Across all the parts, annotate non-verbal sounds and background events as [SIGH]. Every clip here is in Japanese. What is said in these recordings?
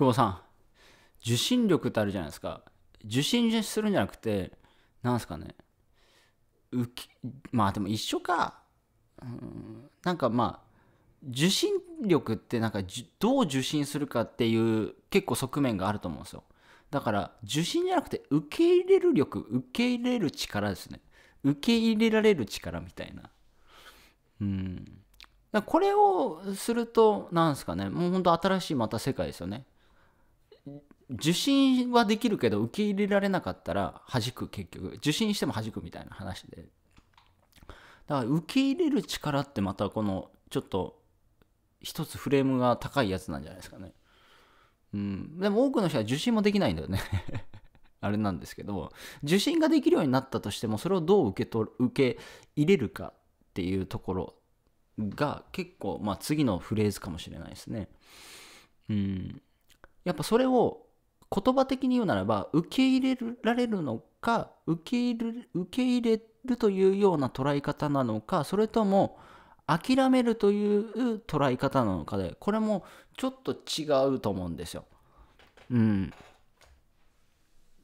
久保さん受信力ってあるじゃないですか受信するんじゃなくてなんすかね受けまあでも一緒かうんなんかまあ受信力ってなんかどう受信するかっていう結構側面があると思うんですよだから受信じゃなくて受け入れる力受け入れる力ですね受け入れられる力みたいなうんこれをするとなんですかねもうほんと新しいまた世界ですよね受信はできるけど受け入れられなかったら弾く結局受信しても弾くみたいな話でだから受け入れる力ってまたこのちょっと一つフレームが高いやつなんじゃないですかねうんでも多くの人は受信もできないんだよね [LAUGHS] あれなんですけど受信ができるようになったとしてもそれをどう受け取る受け入れるかっていうところが結構まあ次のフレーズかもしれないですねうんやっぱそれを言葉的に言うならば受け入れられるのか受け入れ受け入れるというような捉え方なのかそれとも諦めるという捉え方なのかでこれもちょっと違うと思うんですよ。うん、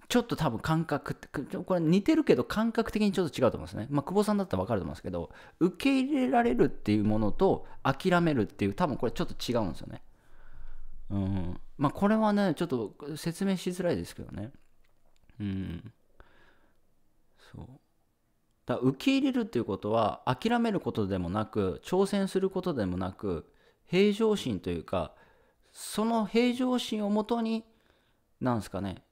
ちょっと多分感覚ってこれ似てるけど感覚的にちょっと違うと思うんですね。まあ、久保さんだったら分かると思うんですけど受け入れられるっていうものと諦めるっていう多分これちょっと違うんですよね。うん、まあこれはねちょっと説明しづらいですけどねうんそうだ受け入れるっていうことは諦めることでもなく挑戦することでもなく平常心というかその平常心をもとになんすかね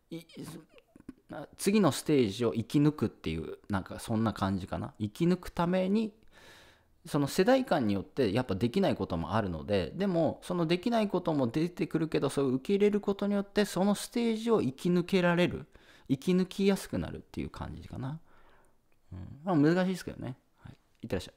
次のステージを生き抜くっていうなんかそんな感じかな生き抜くためにその世代間によってやっぱできないこともあるのででもそのできないことも出てくるけどそれを受け入れることによってそのステージを生き抜けられる生き抜きやすくなるっていう感じかな、うんまあ、難しいですけどね、はい、いってらっしゃい